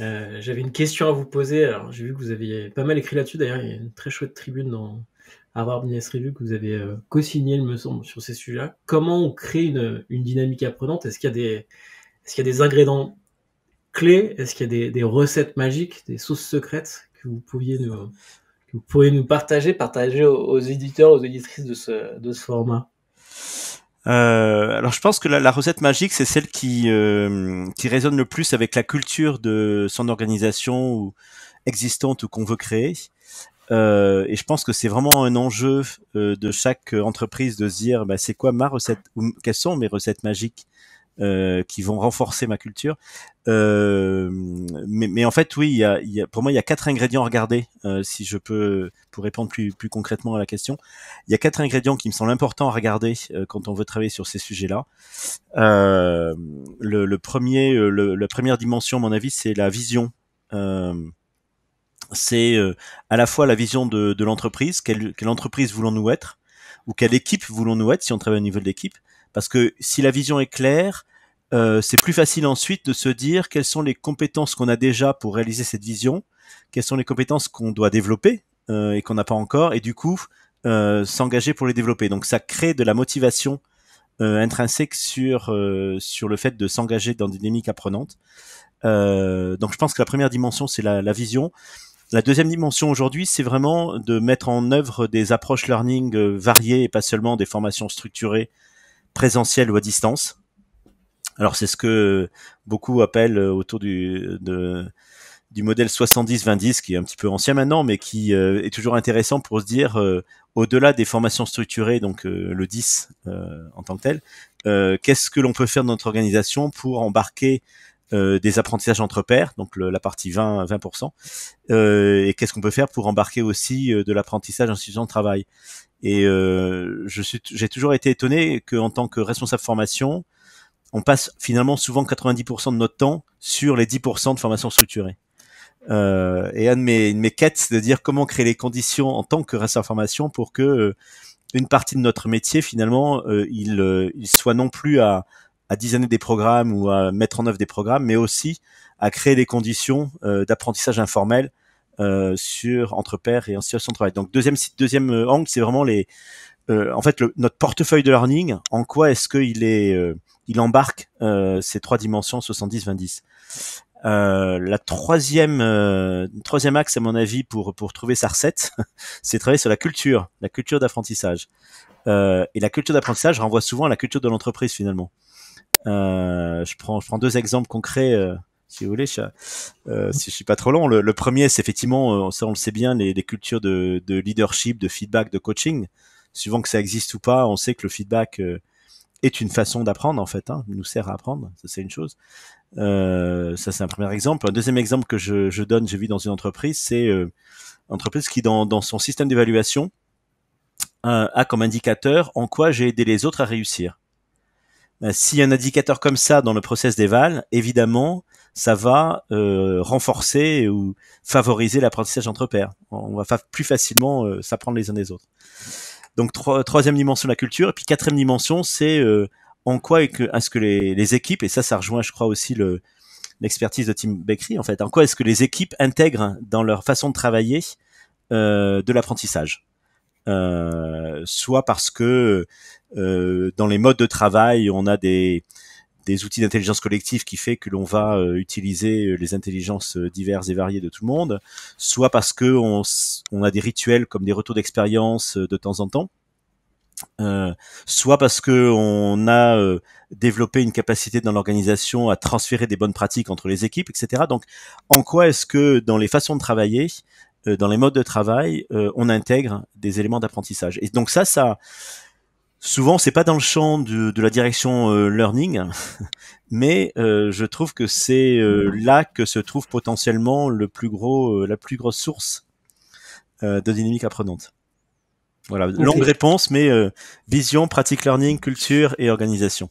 Euh, j'avais une question à vous poser. j'ai vu que vous aviez pas mal écrit là-dessus. D'ailleurs, il y a une très chouette tribune dans Harvard Business Review que vous avez euh, co-signée, il me semble, sur ces sujets-là. Comment on crée une, dynamique apprenante Est-ce qu'il y a des, ce ingrédients clés Est-ce qu'il y a des, recettes magiques, des sauces secrètes que vous pourriez nous, partager, partager aux, éditeurs, aux éditrices de ce format euh, alors je pense que la, recette magique, c'est celle qui, euh, qui résonne le plus avec la culture de son organisation ou existante ou qu'on veut créer. Euh, et je pense que c'est vraiment un enjeu de chaque entreprise de se dire, bah, c'est quoi ma recette ou quelles sont mes recettes magiques euh, qui vont renforcer ma culture. Euh, mais, en fait, oui, il y a, y a, pour moi, il y a quatre ingrédients à regarder, euh, si je peux, pour répondre plus, plus concrètement à la question. Il y a quatre ingrédients qui me semblent importants à regarder euh, quand on veut travailler sur ces sujets-là. Le, le, premier, le, la première dimension, à mon avis, c'est la vision. c'est à la fois la vision de, de l'entreprise, quelle, quelle entreprise voulons-nous être, ou quelle équipe voulons-nous être si on travaille au niveau de l'équipe. Parce que si la vision est claire, euh, c'est plus facile ensuite de se dire quelles sont les compétences qu'on a déjà pour réaliser cette vision, quelles sont les compétences qu'on doit développer euh, et qu'on n'a pas encore, et du coup euh, s'engager pour les développer. Donc ça crée de la motivation intrinsèque sur sur le fait de s'engager dans des dynamiques apprenantes. donc je pense que la première dimension c'est la, la, vision. La deuxième dimension aujourd'hui, c'est vraiment de mettre en œuvre des approches learning variées et pas seulement des formations structurées présentiel ou à distance. Alors c'est ce que beaucoup appellent euh, autour du, du modèle 70-20-10, qui est un petit peu ancien maintenant, mais qui euh, est toujours intéressant pour se dire, euh, au-delà des formations structurées, donc le 10 en tant que tel, qu'est-ce que l'on peut faire dans notre organisation pour embarquer des apprentissages entre pairs, donc la partie 20, 20% et qu'est-ce qu'on peut faire pour embarquer aussi de l'apprentissage en situation de travail. Et euh, je suis, j'ai toujours été étonné qu'en tant que responsable formation, on passe finalement souvent 90% de notre temps sur les 10% de formation structurée. Euh, et une de mes, mes quêtes, c'est de dire comment créer les conditions en tant que responsable formation pour que euh, une partie de notre métier finalement, il, il soit non plus à, à designer des programmes ou à mettre en œuvre des programmes, mais aussi à créer des conditions d'apprentissage informel euh, sur entre pairs et situation de travail. Donc deuxième deuxième euh, angle, c'est vraiment les euh, en fait notre portefeuille de learning. En quoi est-ce qu'il il, est il embarque ces trois dimensions 70 20 10. la troisième troisième axe à mon avis pour pour trouver sa recette, c'est travailler sur la culture, la culture d'apprentissage. et la culture d'apprentissage renvoie souvent à la culture de l'entreprise finalement. je prends je prends deux exemples concrets si vous voulez, euh, si je suis pas trop long. Le, premier, c'est effectivement, euh, ça on le sait bien, les, cultures de, leadership, de feedback, de coaching. Suivant que ça existe ou pas, on sait que le feedback euh, est une façon d'apprendre en fait, hein, nous sert à apprendre, ça c'est une chose. ça c'est un premier exemple. Un deuxième exemple que je, donne, j'ai vu dans une entreprise, c'est une entreprise qui dans, dans son système d'évaluation a comme indicateur en quoi j'ai aidé les autres à réussir. Euh, s'il y a un indicateur comme ça dans le process d'éval, évidemment, ça va euh, renforcer ou favoriser l'apprentissage entre pairs. On va plus facilement euh, s'apprendre les uns des autres. Donc troisième dimension de la culture et puis quatrième dimension c'est en quoi est-ce que les, équipes et ça ça rejoint je crois aussi le l'expertise de Tim Beckery en fait en quoi est-ce que les équipes intègrent dans leur façon de travailler de l'apprentissage. Euh, soit parce que euh, dans les modes de travail, on a des, des outils d'intelligence collective qui fait que l'on va euh, utiliser les intelligences diverses et variées de tout le monde, soit parce que on, on a des rituels comme des retours d'expérience de temps en temps, soit parce que on a développé une capacité dans l'organisation à transférer des bonnes pratiques entre les équipes, etc. Donc, en quoi est-ce que dans les façons de travailler, euh, dans les modes de travail, euh, on intègre des éléments d'apprentissage. Et donc ça, ça, souvent, c'est pas dans le champ de, de la direction euh, learning, mais je trouve que c'est là que se trouve potentiellement le plus gros, la plus grosse source de dynamique apprenante. Voilà, longue réponse, mais vision, pratique learning, culture et organisation.